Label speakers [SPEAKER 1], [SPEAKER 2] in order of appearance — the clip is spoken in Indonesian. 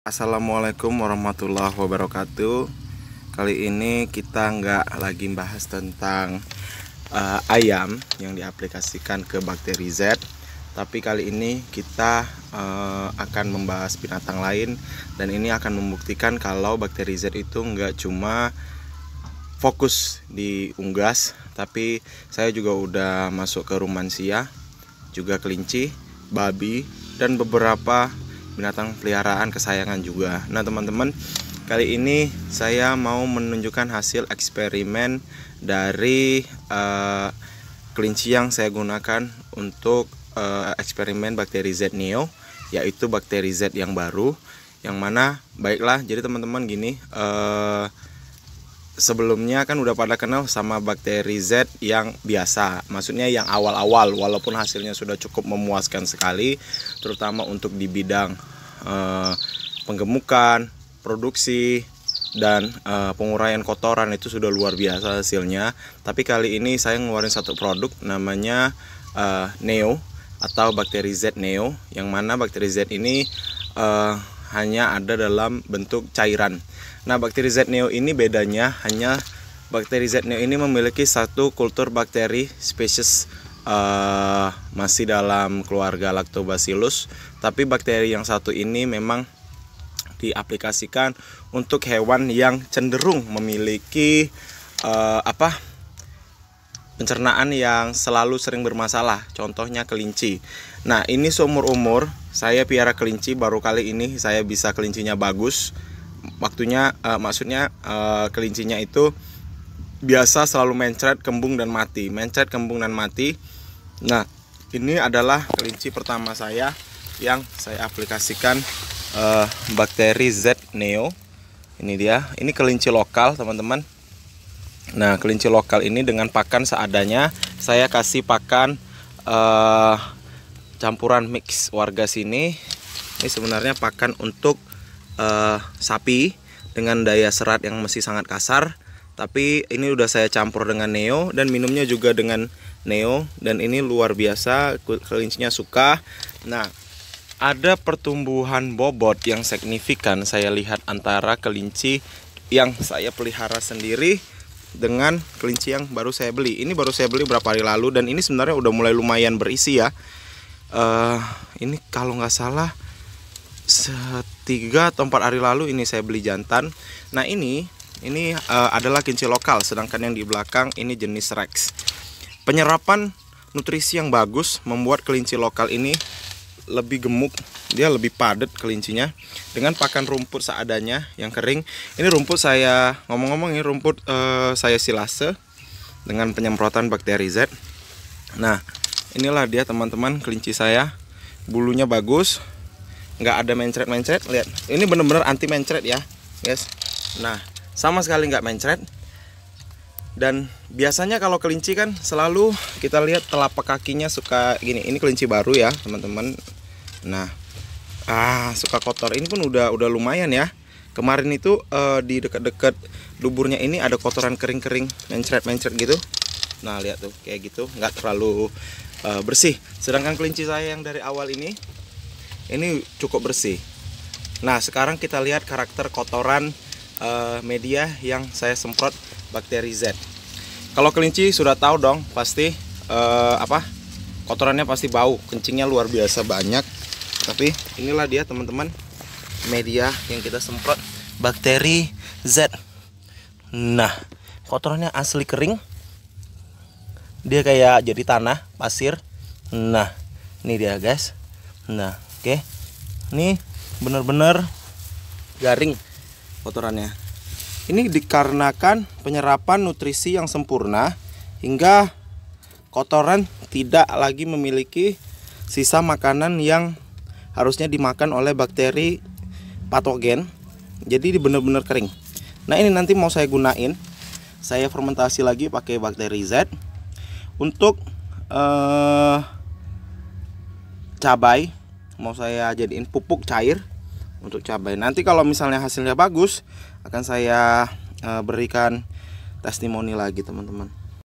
[SPEAKER 1] Assalamualaikum warahmatullahi wabarakatuh Kali ini kita nggak lagi bahas tentang uh, ayam yang diaplikasikan ke bakteri Z Tapi kali ini kita uh, akan membahas binatang lain Dan ini akan membuktikan kalau bakteri Z itu nggak cuma fokus di unggas Tapi saya juga udah masuk ke rumansia, juga kelinci, babi, dan beberapa binatang peliharaan kesayangan juga. Nah, teman-teman, kali ini saya mau menunjukkan hasil eksperimen dari uh, kelinci yang saya gunakan untuk uh, eksperimen bakteri Z neo, yaitu bakteri Z yang baru yang mana baiklah jadi teman-teman gini uh, sebelumnya kan udah pada kenal sama bakteri Z yang biasa, maksudnya yang awal-awal walaupun hasilnya sudah cukup memuaskan sekali terutama untuk di bidang uh, penggemukan, produksi dan uh, penguraian kotoran itu sudah luar biasa hasilnya. Tapi kali ini saya ngeluarin satu produk namanya uh, Neo atau bakteri Z Neo yang mana bakteri Z ini uh, hanya ada dalam bentuk cairan. Nah, bakteri Zneo ini bedanya hanya bakteri Zneo ini memiliki satu kultur bakteri spesies uh, masih dalam keluarga Lactobacillus, tapi bakteri yang satu ini memang diaplikasikan untuk hewan yang cenderung memiliki uh, apa? pencernaan yang selalu sering bermasalah, contohnya kelinci. Nah, ini seumur-umur saya piara kelinci baru kali ini saya bisa kelincinya bagus. Waktunya uh, maksudnya uh, kelincinya itu biasa selalu mencret, kembung dan mati, mencret, kembung dan mati. Nah, ini adalah kelinci pertama saya yang saya aplikasikan uh, bakteri Z Neo. Ini dia. Ini kelinci lokal, teman-teman Nah, kelinci lokal ini dengan pakan seadanya, saya kasih pakan uh, campuran mix warga sini. Ini sebenarnya pakan untuk uh, sapi dengan daya serat yang masih sangat kasar, tapi ini udah saya campur dengan neo dan minumnya juga dengan neo dan ini luar biasa, kelincinya suka. Nah, ada pertumbuhan bobot yang signifikan saya lihat antara kelinci yang saya pelihara sendiri dengan kelinci yang baru saya beli. Ini baru saya beli berapa hari lalu dan ini sebenarnya udah mulai lumayan berisi ya. Uh, ini kalau nggak salah setiga atau empat hari lalu ini saya beli jantan. Nah ini ini uh, adalah kelinci lokal, sedangkan yang di belakang ini jenis Rex. Penyerapan nutrisi yang bagus membuat kelinci lokal ini lebih gemuk, dia lebih padat kelincinya dengan pakan rumput seadanya yang kering. Ini rumput saya ngomong-ngomong ini rumput uh, saya silase dengan penyemprotan bakteri Z. Nah, inilah dia teman-teman kelinci saya. Bulunya bagus, nggak ada mencret-mencret. Lihat, ini bener-bener anti mencret ya, guys. Nah, sama sekali nggak mencret dan biasanya kalau kelinci kan selalu kita lihat telapak kakinya suka gini ini kelinci baru ya teman-teman nah ah suka kotor ini pun udah udah lumayan ya kemarin itu uh, di dekat-dekat duburnya ini ada kotoran kering-kering mencret-mencret gitu nah lihat tuh kayak gitu nggak terlalu uh, bersih sedangkan kelinci saya yang dari awal ini ini cukup bersih nah sekarang kita lihat karakter kotoran uh, media yang saya semprot bakteri Z. Kalau kelinci sudah tahu dong pasti eh, apa kotorannya pasti bau, kencingnya luar biasa banyak. Tapi inilah dia teman-teman media yang kita semprot bakteri Z. Nah, kotorannya asli kering. Dia kayak jadi tanah, pasir. Nah, ini dia guys. Nah, oke. Okay. Ini bener-bener garing kotorannya. Ini dikarenakan penyerapan nutrisi yang sempurna hingga kotoran tidak lagi memiliki sisa makanan yang harusnya dimakan oleh bakteri patogen. Jadi benar-benar kering. Nah, ini nanti mau saya gunain. Saya fermentasi lagi pakai bakteri Z untuk eh, cabai mau saya jadiin pupuk cair untuk cabai. Nanti kalau misalnya hasilnya bagus akan saya eh, berikan testimoni lagi teman-teman.